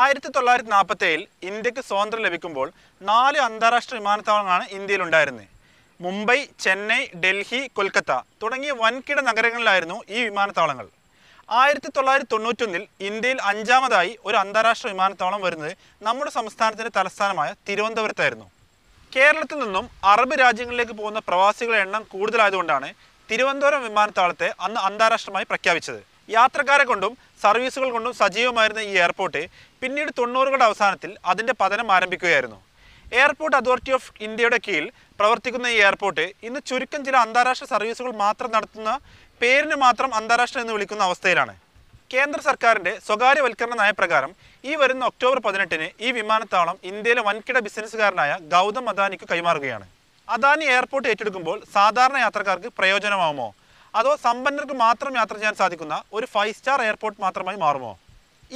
ആയിരത്തി തൊള്ളായിരത്തി നാൽപ്പത്തേഴിൽ ഇന്ത്യക്ക് സ്വാതന്ത്ര്യം ലഭിക്കുമ്പോൾ നാല് അന്താരാഷ്ട്ര വിമാനത്താവളങ്ങളാണ് ഇന്ത്യയിലുണ്ടായിരുന്നത് മുംബൈ ചെന്നൈ ഡൽഹി കൊൽക്കത്ത തുടങ്ങിയ വൻകിട നഗരങ്ങളിലായിരുന്നു ഈ വിമാനത്താവളങ്ങൾ ആയിരത്തി തൊള്ളായിരത്തി തൊണ്ണൂറ്റൊന്നിൽ ഇന്ത്യയിൽ അഞ്ചാമതായി ഒരു അന്താരാഷ്ട്ര വിമാനത്താവളം വരുന്നത് നമ്മുടെ സംസ്ഥാനത്തിൻ്റെ തലസ്ഥാനമായ തിരുവനന്തപുരത്തായിരുന്നു കേരളത്തിൽ നിന്നും അറബ് രാജ്യങ്ങളിലേക്ക് പോകുന്ന പ്രവാസികളുടെ എണ്ണം കൂടുതലായതുകൊണ്ടാണ് തിരുവനന്തപുരം വിമാനത്താവളത്തെ അന്ന് അന്താരാഷ്ട്രമായി പ്രഖ്യാപിച്ചത് യാത്രക്കാരെ കൊണ്ടും സർവീസുകൾ കൊണ്ടും സജീവമായിരുന്ന ഈ എയർപോർട്ട് പിന്നീട് തൊണ്ണൂറുകളുടെ അവസാനത്തിൽ അതിൻ്റെ പതനം ആരംഭിക്കുകയായിരുന്നു എയർപോർട്ട് അതോറിറ്റി ഓഫ് ഇന്ത്യയുടെ കീഴിൽ പ്രവർത്തിക്കുന്ന ഈ എയർപോർട്ട് ഇന്ന് ചുരുക്കം ചില അന്താരാഷ്ട്ര സർവീസുകൾ മാത്രം നടത്തുന്ന പേരിന് മാത്രം അന്താരാഷ്ട്ര എന്ന് വിളിക്കുന്ന അവസ്ഥയിലാണ് കേന്ദ്ര സർക്കാരിൻ്റെ സ്വകാര്യവൽക്കരണ നയപ്രകാരം ഈ വരുന്ന ഒക്ടോബർ പതിനെട്ടിന് ഈ വിമാനത്താവളം ഇന്ത്യയിലെ വൻകിട ബിസിനസ്സുകാരനായ ഗൗതം അദാനിക്ക് കൈമാറുകയാണ് അദാനി എയർപോർട്ട് ഏറ്റെടുക്കുമ്പോൾ സാധാരണ യാത്രക്കാർക്ക് പ്രയോജനമാവുമോ അതോ സമ്പന്നർക്ക് മാത്രം യാത്ര ചെയ്യാൻ സാധിക്കുന്ന ഒരു ഫൈവ് സ്റ്റാർ എയർപോർട്ട് മാത്രമായി മാറുമോ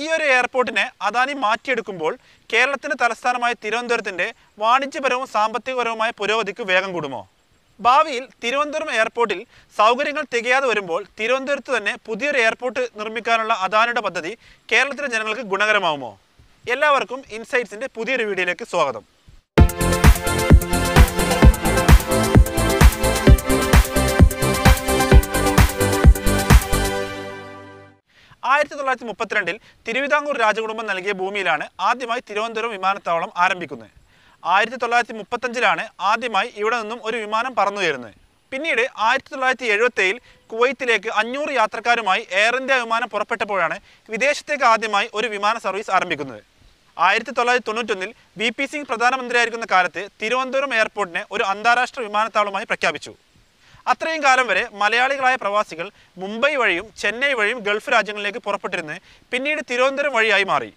ഈ ഒരു എയർപോർട്ടിനെ അദാനി മാറ്റിയെടുക്കുമ്പോൾ കേരളത്തിൻ്റെ തലസ്ഥാനമായ തിരുവനന്തപുരത്തിൻ്റെ വാണിജ്യപരവും സാമ്പത്തികപരവുമായ പുരോഗതിക്ക് വേഗം കൂടുമോ ഭാവിയിൽ തിരുവനന്തപുരം എയർപോർട്ടിൽ സൗകര്യങ്ങൾ തികയാതെ വരുമ്പോൾ തിരുവനന്തപുരത്ത് തന്നെ പുതിയൊരു എയർപോർട്ട് നിർമ്മിക്കാനുള്ള അദാനിയുടെ പദ്ധതി കേരളത്തിലെ ജനങ്ങൾക്ക് ഗുണകരമാവുമോ എല്ലാവർക്കും ഇൻസൈറ്റ്സിൻ്റെ പുതിയൊരു വീഡിയോയിലേക്ക് സ്വാഗതം ആയിരത്തി തൊള്ളായിരത്തി മുപ്പത്തിരണ്ടിൽ തിരുവിതാംകൂർ രാജകുടുംബം നൽകിയ ഭൂമിയിലാണ് ആദ്യമായി തിരുവനന്തപുരം വിമാനത്താവളം ആരംഭിക്കുന്നത് ആയിരത്തി തൊള്ളായിരത്തി മുപ്പത്തഞ്ചിലാണ് ആദ്യമായി ഇവിടെ നിന്നും ഒരു വിമാനം പറന്നുയരുന്നത് പിന്നീട് ആയിരത്തി തൊള്ളായിരത്തി എഴുപത്തേഴിൽ കുവൈത്തിലേക്ക് അഞ്ഞൂറ് യാത്രക്കാരുമായി എയർ ഇന്ത്യ വിമാനം പുറപ്പെട്ടപ്പോഴാണ് വിദേശത്തേക്ക് ആദ്യമായി ഒരു വിമാന സർവീസ് ആരംഭിക്കുന്നത് ആയിരത്തി തൊള്ളായിരത്തി തൊണ്ണൂറ്റൊന്നിൽ വി പി സിംഗ് പ്രധാനമന്ത്രിയായിരിക്കുന്ന കാലത്ത് തിരുവനന്തപുരം എയർപോർട്ടിനെ ഒരു അന്താരാഷ്ട്ര വിമാനത്താവളമായി പ്രഖ്യാപിച്ചു അത്രയും കാലം വരെ മലയാളികളായ പ്രവാസികൾ മുംബൈ വഴിയും ചെന്നൈ വഴിയും ഗൾഫ് രാജ്യങ്ങളിലേക്ക് പുറപ്പെട്ടിരുന്നത് പിന്നീട് തിരുവനന്തപുരം വഴിയായി മാറി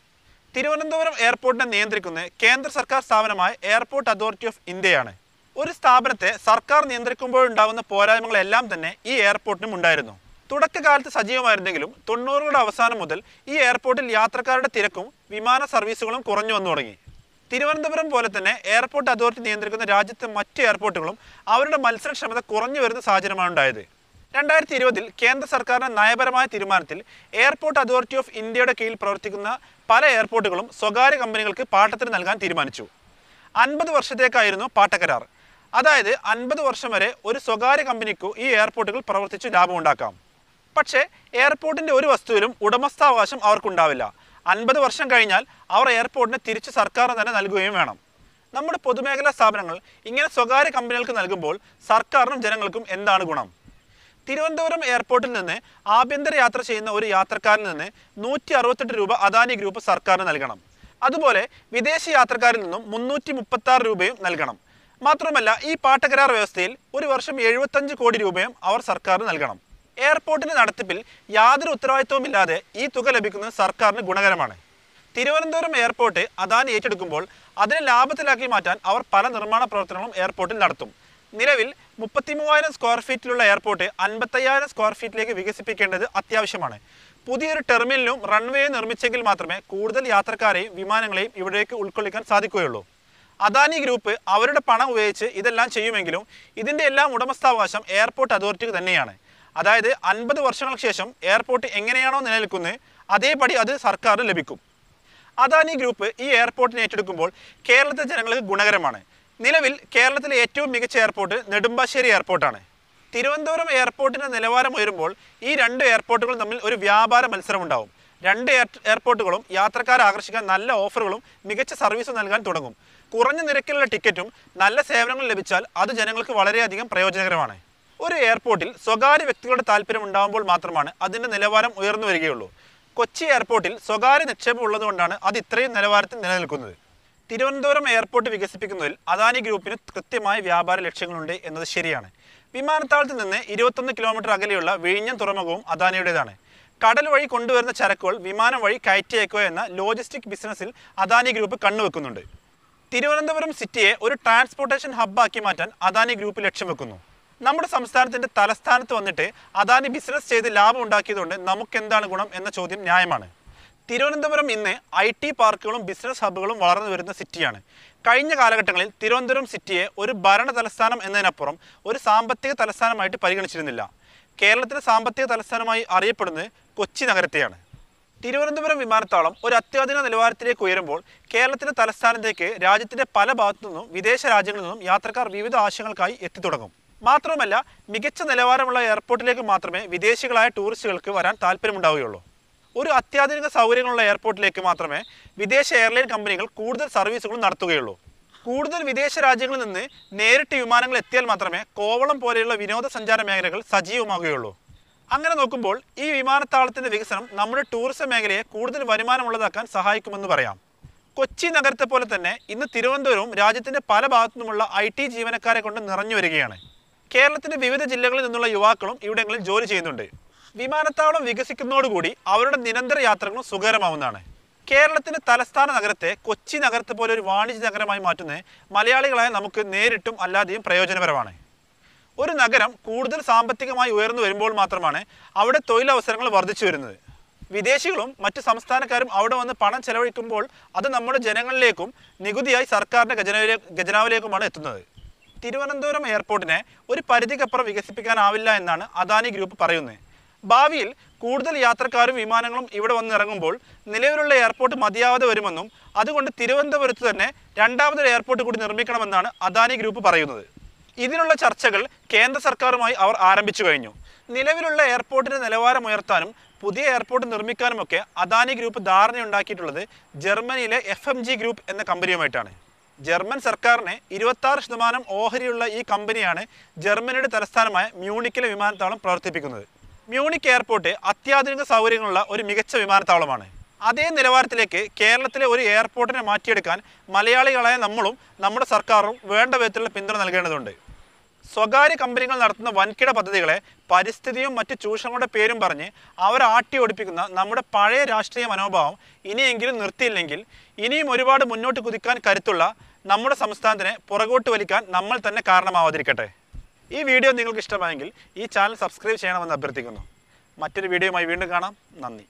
തിരുവനന്തപുരം എയർപോർട്ടിനെ നിയന്ത്രിക്കുന്ന കേന്ദ്ര സർക്കാർ സ്ഥാപനമായ എയർപോർട്ട് അതോറിറ്റി ഓഫ് ഇന്ത്യയാണ് ഒരു സ്ഥാപനത്തെ സർക്കാർ നിയന്ത്രിക്കുമ്പോഴുണ്ടാവുന്ന പോരായ്മകളെല്ലാം തന്നെ ഈ എയർപോർട്ടിനും ഉണ്ടായിരുന്നു തുടക്കകാലത്ത് സജീവമായിരുന്നെങ്കിലും തൊണ്ണൂറുകളുടെ അവസാനം മുതൽ ഈ എയർപോർട്ടിൽ യാത്രക്കാരുടെ തിരക്കും വിമാന സർവീസുകളും കുറഞ്ഞു വന്നു തുടങ്ങി തിരുവനന്തപുരം പോലെ തന്നെ എയർപോർട്ട് അതോറിറ്റി നിയന്ത്രിക്കുന്ന രാജ്യത്തെ മറ്റ് എയർപോർട്ടുകളും അവരുടെ മത്സരക്ഷമത കുറഞ്ഞു വരുന്ന സാഹചര്യമാണ് ഉണ്ടായത് രണ്ടായിരത്തി ഇരുപതിൽ കേന്ദ്ര സർക്കാരിൻ്റെ നയപരമായ തീരുമാനത്തിൽ എയർപോർട്ട് അതോറിറ്റി ഓഫ് ഇന്ത്യയുടെ കീഴിൽ പ്രവർത്തിക്കുന്ന പല എയർപോർട്ടുകളും സ്വകാര്യ കമ്പനികൾക്ക് പാട്ടത്തിന് നൽകാൻ തീരുമാനിച്ചു അൻപത് വർഷത്തേക്കായിരുന്നു പാട്ടക്കരാർ അതായത് അൻപത് വർഷം വരെ ഒരു സ്വകാര്യ കമ്പനിക്കു ഈ എയർപോർട്ടുകൾ പ്രവർത്തിച്ച് ലാഭമുണ്ടാക്കാം പക്ഷേ എയർപോർട്ടിൻ്റെ ഒരു വസ്തുവിലും ഉടമസ്ഥാവകാശം അവർക്കുണ്ടാവില്ല അൻപത് വർഷം കഴിഞ്ഞാൽ അവർ എയർപോർട്ടിന് തിരിച്ച് സർക്കാർ തന്നെ നൽകുകയും വേണം നമ്മുടെ പൊതുമേഖലാ സ്ഥാപനങ്ങൾ ഇങ്ങനെ സ്വകാര്യ കമ്പനികൾക്ക് നൽകുമ്പോൾ സർക്കാരിനും ജനങ്ങൾക്കും എന്താണ് ഗുണം തിരുവനന്തപുരം എയർപോർട്ടിൽ നിന്ന് ആഭ്യന്തര യാത്ര ചെയ്യുന്ന ഒരു യാത്രക്കാരിൽ നിന്ന് നൂറ്റി അറുപത്തെട്ട് രൂപ അദാനി ഗ്രൂപ്പ് സർക്കാരിന് നൽകണം അതുപോലെ വിദേശ യാത്രക്കാരിൽ നിന്നും മുന്നൂറ്റി മുപ്പത്താറ് രൂപയും നൽകണം മാത്രമല്ല ഈ പാട്ടകരാർ വ്യവസ്ഥയിൽ ഒരു വർഷം എഴുപത്തഞ്ച് കോടി രൂപയും അവർ സർക്കാരിന് നൽകണം എയർപോർട്ടിന്റെ നടത്തിപ്പിൽ യാതൊരു ഇല്ലാതെ ഈ തുക ലഭിക്കുന്നത് സർക്കാരിന് ഗുണകരമാണ് തിരുവനന്തപുരം എയർപോർട്ട് അദാനി ഏറ്റെടുക്കുമ്പോൾ അതിനെ ലാഭത്തിലാക്കി മാറ്റാൻ അവർ പല നിർമ്മാണ പ്രവർത്തനങ്ങളും എയർപോർട്ടിൽ നടത്തും നിലവിൽ മുപ്പത്തിമൂവായിരം സ്ക്വയർ ഫീറ്റിലുള്ള എയർപോർട്ട് അൻപത്തയ്യായിരം സ്ക്വയർ ഫീറ്റിലേക്ക് വികസിപ്പിക്കേണ്ടത് അത്യാവശ്യമാണ് പുതിയൊരു ടെർമിനലും റൺവേയും നിർമ്മിച്ചെങ്കിൽ മാത്രമേ കൂടുതൽ യാത്രക്കാരെയും വിമാനങ്ങളെയും ഇവിടേക്ക് ഉൾക്കൊള്ളിക്കാൻ സാധിക്കുകയുള്ളൂ അദാനി ഗ്രൂപ്പ് അവരുടെ പണം ഉപയോഗിച്ച് ഇതെല്ലാം ചെയ്യുമെങ്കിലും ഇതിൻ്റെ എല്ലാം ഉടമസ്ഥാവകാശം എയർപോർട്ട് അതോറിറ്റിക്ക് തന്നെയാണ് അതായത് അൻപത് വർഷങ്ങൾക്ക് ശേഷം എയർപോർട്ട് എങ്ങനെയാണോ നിലനിൽക്കുന്നത് അതേപടി അത് സർക്കാർ ലഭിക്കും അദാനി ഗ്രൂപ്പ് ഈ എയർപോർട്ടിനെ ഏറ്റെടുക്കുമ്പോൾ കേരളത്തിലെ ജനങ്ങൾക്ക് ഗുണകരമാണ് നിലവിൽ കേരളത്തിലെ ഏറ്റവും മികച്ച എയർപോർട്ട് നെടുമ്പാശ്ശേരി എയർപോർട്ടാണ് തിരുവനന്തപുരം എയർപോർട്ടിൻ്റെ നിലവാരം ഉയരുമ്പോൾ ഈ രണ്ട് എയർപോർട്ടുകൾ തമ്മിൽ ഒരു വ്യാപാര മത്സരമുണ്ടാവും രണ്ട് എയർപോർട്ടുകളും യാത്രക്കാരെ ആകർഷിക്കാൻ നല്ല ഓഫറുകളും മികച്ച സർവീസും നൽകാൻ തുടങ്ങും കുറഞ്ഞ നിരക്കിലുള്ള ടിക്കറ്റും നല്ല സേവനങ്ങളും ലഭിച്ചാൽ അത് ജനങ്ങൾക്ക് വളരെയധികം പ്രയോജനകരമാണ് ഒരു എയർപോർട്ടിൽ സ്വകാര്യ വ്യക്തികളുടെ താല്പര്യം ഉണ്ടാകുമ്പോൾ മാത്രമാണ് അതിൻ്റെ നിലവാരം ഉയർന്നു വരികയുള്ളൂ കൊച്ചി എയർപോർട്ടിൽ സ്വകാര്യ നിക്ഷേപം ഉള്ളതുകൊണ്ടാണ് അത് ഇത്രയും നിലവാരത്തിൽ നിലനിൽക്കുന്നത് തിരുവനന്തപുരം എയർപോർട്ട് വികസിപ്പിക്കുന്നതിൽ അദാനി ഗ്രൂപ്പിന് കൃത്യമായ വ്യാപാര ലക്ഷ്യങ്ങളുണ്ട് എന്നത് ശരിയാണ് വിമാനത്താവളത്തിൽ നിന്ന് ഇരുപത്തൊന്ന് കിലോമീറ്റർ അകലെയുള്ള വിഴിഞ്ഞം തുറമുഖവും അദാനിയുടേതാണ് കടൽ വഴി കൊണ്ടുവരുന്ന ചരക്കുകൾ വിമാനം വഴി കയറ്റി അയക്കുക എന്ന ലോജിസ്റ്റിക് ബിസിനസ്സിൽ അദാനി ഗ്രൂപ്പ് കണ്ണുവെക്കുന്നുണ്ട് തിരുവനന്തപുരം സിറ്റിയെ ഒരു ട്രാൻസ്പോർട്ടേഷൻ ഹബ്ബാക്കി മാറ്റാൻ അദാനി ഗ്രൂപ്പ് ലക്ഷ്യം വെക്കുന്നു നമ്മുടെ സംസ്ഥാനത്തിൻ്റെ തലസ്ഥാനത്ത് വന്നിട്ട് അദാനി ബിസിനസ് ചെയ്ത് ലാഭം ഉണ്ടാക്കിയതുകൊണ്ട് നമുക്കെന്താണ് ഗുണം എന്ന ചോദ്യം ന്യായമാണ് തിരുവനന്തപുരം ഇന്ന് ഐ ടി പാർക്കുകളും ബിസിനസ് ഹബ്ബുകളും വളർന്നു വരുന്ന സിറ്റിയാണ് കഴിഞ്ഞ കാലഘട്ടങ്ങളിൽ തിരുവനന്തപുരം സിറ്റിയെ ഒരു ഭരണ തലസ്ഥാനം എന്നതിനപ്പുറം ഒരു സാമ്പത്തിക തലസ്ഥാനമായിട്ട് പരിഗണിച്ചിരുന്നില്ല കേരളത്തിലെ സാമ്പത്തിക തലസ്ഥാനമായി അറിയപ്പെടുന്നത് കൊച്ചി നഗരത്തെയാണ് തിരുവനന്തപുരം വിമാനത്താവളം ഒരു അത്യാധുനിക നിലവാരത്തിലേക്ക് ഉയരുമ്പോൾ കേരളത്തിൻ്റെ തലസ്ഥാനത്തേക്ക് രാജ്യത്തിൻ്റെ പല ഭാഗത്തു നിന്നും വിദേശ രാജ്യങ്ങളിൽ നിന്നും യാത്രക്കാർ വിവിധ ആശയങ്ങൾക്കായി എത്തിത്തുടങ്ങും മാത്രവുമല്ല മികച്ച നിലവാരമുള്ള എയർപോർട്ടിലേക്ക് മാത്രമേ വിദേശികളായ ടൂറിസ്റ്റുകൾക്ക് വരാൻ താല്പര്യമുണ്ടാവുകയുള്ളൂ ഒരു അത്യാധുനിക സൗകര്യങ്ങളുള്ള എയർപോർട്ടിലേക്ക് മാത്രമേ വിദേശ എയർലൈൻ കമ്പനികൾ കൂടുതൽ സർവീസുകൾ നടത്തുകയുള്ളൂ കൂടുതൽ വിദേശ രാജ്യങ്ങളിൽ നിന്ന് നേരിട്ട് വിമാനങ്ങൾ എത്തിയാൽ മാത്രമേ കോവളം പോലെയുള്ള വിനോദസഞ്ചാര മേഖലകൾ സജീവമാകുകയുള്ളൂ അങ്ങനെ നോക്കുമ്പോൾ ഈ വിമാനത്താവളത്തിൻ്റെ വികസനം നമ്മുടെ ടൂറിസം മേഖലയെ കൂടുതൽ വരുമാനമുള്ളതാക്കാൻ സഹായിക്കുമെന്ന് പറയാം കൊച്ചി നഗരത്തെ പോലെ തന്നെ ഇന്ന് തിരുവനന്തപുരവും രാജ്യത്തിൻ്റെ പല ഭാഗത്തുനിന്നുമുള്ള ഐ ടി ജീവനക്കാരെ കൊണ്ട് നിറഞ്ഞു വരികയാണ് കേരളത്തിന്റെ വിവിധ ജില്ലകളിൽ നിന്നുള്ള യുവാക്കളും ഇവിടങ്ങളിൽ ജോലി ചെയ്യുന്നുണ്ട് വിമാനത്താവളം വികസിക്കുന്നതോടുകൂടി അവരുടെ നിരന്തര യാത്രകളും സുഖകരമാവുന്നതാണ് കേരളത്തിന്റെ തലസ്ഥാന നഗരത്തെ കൊച്ചി നഗരത്തെ പോലെ ഒരു വാണിജ്യ നഗരമായി മാറ്റുന്നത് മലയാളികളായ നമുക്ക് നേരിട്ടും അല്ലാതെയും പ്രയോജനപരമാണ് ഒരു നഗരം കൂടുതൽ സാമ്പത്തികമായി ഉയർന്നു വരുമ്പോൾ മാത്രമാണ് അവിടെ തൊഴിലവസരങ്ങൾ വർദ്ധിച്ചു വരുന്നത് വിദേശികളും മറ്റ് സംസ്ഥാനക്കാരും അവിടെ വന്ന് പണം ചെലവഴിക്കുമ്പോൾ അത് നമ്മുടെ ജനങ്ങളിലേക്കും നികുതിയായി സർക്കാരിൻ്റെ ഖജനാവിലേക്കുമാണ് എത്തുന്നത് തിരുവനന്തപുരം എയർപോർട്ടിനെ ഒരു പരിധിക്കപ്പുറം വികസിപ്പിക്കാനാവില്ല എന്നാണ് അദാനി ഗ്രൂപ്പ് പറയുന്നത് ഭാവിയിൽ കൂടുതൽ യാത്രക്കാരും വിമാനങ്ങളും ഇവിടെ വന്നിറങ്ങുമ്പോൾ നിലവിലുള്ള എയർപോർട്ട് മതിയാവാതെ വരുമെന്നും അതുകൊണ്ട് തിരുവനന്തപുരത്ത് തന്നെ രണ്ടാമതൊരു എയർപോർട്ട് കൂടി നിർമ്മിക്കണമെന്നാണ് അദാനി ഗ്രൂപ്പ് പറയുന്നത് ഇതിനുള്ള ചർച്ചകൾ കേന്ദ്ര സർക്കാരുമായി അവർ ആരംഭിച്ചു കഴിഞ്ഞു നിലവിലുള്ള എയർപോർട്ടിൻ്റെ നിലവാരം ഉയർത്താനും പുതിയ എയർപോർട്ട് നിർമ്മിക്കാനുമൊക്കെ അദാനി ഗ്രൂപ്പ് ധാരണയുണ്ടാക്കിയിട്ടുള്ളത് ജർമ്മനിയിലെ എഫ് എം ജി ഗ്രൂപ്പ് എന്ന കമ്പനിയുമായിട്ടാണ് ജർമ്മൻ സർക്കാരിനെ ആറ് ശതമാനം ഓഹരിയുള്ള ഈ കമ്പനിയാണ് ജർമ്മനിയുടെ തലസ്ഥാനമായ മ്യൂണിക്കിലെ വിമാനത്താവളം പ്രവർത്തിപ്പിക്കുന്നത് മ്യൂണിക് എയർപോർട്ട് അത്യാധുനിക സൗകര്യങ്ങളുള്ള ഒരു മികച്ച വിമാനത്താവളമാണ് അതേ നിലവാരത്തിലേക്ക് കേരളത്തിലെ ഒരു എയർപോർട്ടിനെ മാറ്റിയെടുക്കാൻ മലയാളികളായ നമ്മളും നമ്മുടെ സർക്കാരും വേണ്ട വിധത്തിലുള്ള പിന്തുണ നൽകേണ്ടതുണ്ട് സ്വകാര്യ കമ്പനികൾ നടത്തുന്ന വൻകിട പദ്ധതികളെ പരിസ്ഥിതിയും മറ്റ് ചൂഷണങ്ങളുടെ പേരും പറഞ്ഞ് അവരാട്ടി ഓടിപ്പിക്കുന്ന നമ്മുടെ പഴയ രാഷ്ട്രീയ മനോഭാവം ഇനിയെങ്കിലും നിർത്തിയില്ലെങ്കിൽ ഇനിയും ഒരുപാട് മുന്നോട്ട് കുതിക്കാൻ കരുത്തുള്ള നമ്മുടെ സംസ്ഥാനത്തിനെ പുറകോട്ട് വലിക്കാൻ നമ്മൾ തന്നെ കാരണമാവാതിരിക്കട്ടെ ഈ വീഡിയോ നിങ്ങൾക്ക് ഇഷ്ടമായെങ്കിൽ ഈ ചാനൽ സബ്സ്ക്രൈബ് ചെയ്യണമെന്ന് അഭ്യർത്ഥിക്കുന്നു മറ്റൊരു വീഡിയോയുമായി വീണ്ടും കാണാം നന്ദി